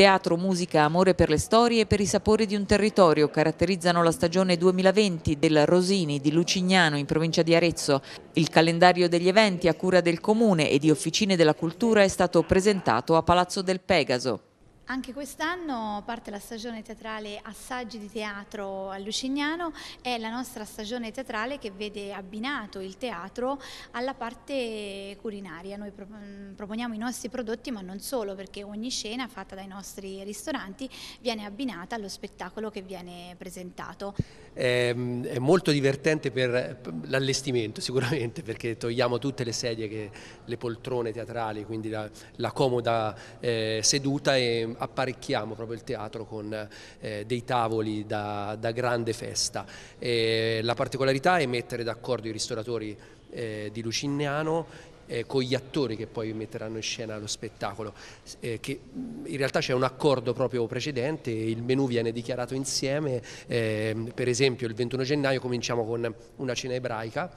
Teatro, musica, amore per le storie e per i sapori di un territorio caratterizzano la stagione 2020 del Rosini di Lucignano in provincia di Arezzo. Il calendario degli eventi a cura del Comune e di Officine della Cultura è stato presentato a Palazzo del Pegaso. Anche quest'anno parte la stagione teatrale Assaggi di teatro a Lucignano, è la nostra stagione teatrale che vede abbinato il teatro alla parte culinaria. Noi mm, proponiamo i nostri prodotti ma non solo perché ogni scena fatta dai nostri ristoranti viene abbinata allo spettacolo che viene presentato. È, ehm, è molto divertente per mm, l'allestimento sicuramente perché togliamo tutte le sedie, che, le poltrone teatrali, quindi la, la comoda eh, seduta e apparecchiamo proprio il teatro con eh, dei tavoli da, da grande festa. E eh, la particolarità è mettere d'accordo i ristoratori eh, di Lucignano eh, con gli attori che poi metteranno in scena lo spettacolo. Eh, che in realtà c'è un accordo proprio precedente, il menù viene dichiarato insieme, eh, per esempio il 21 gennaio cominciamo con una cena ebraica,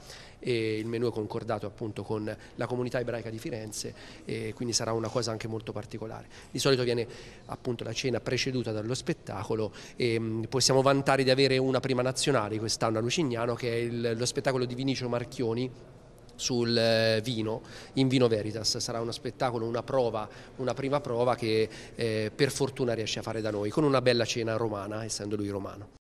E il menù è concordato appunto con la comunità ebraica di Firenze e quindi sarà una cosa anche molto particolare. Di solito viene appunto la cena preceduta dallo spettacolo e mm, possiamo vantare di avere una prima nazionale quest'anno a Lucignano che è il, lo spettacolo di Vinicio Marchioni sul eh, vino in Vino Veritas, sarà uno spettacolo, una prova, una prima prova che eh, per fortuna riesce a fare da noi con una bella cena romana essendo lui romano.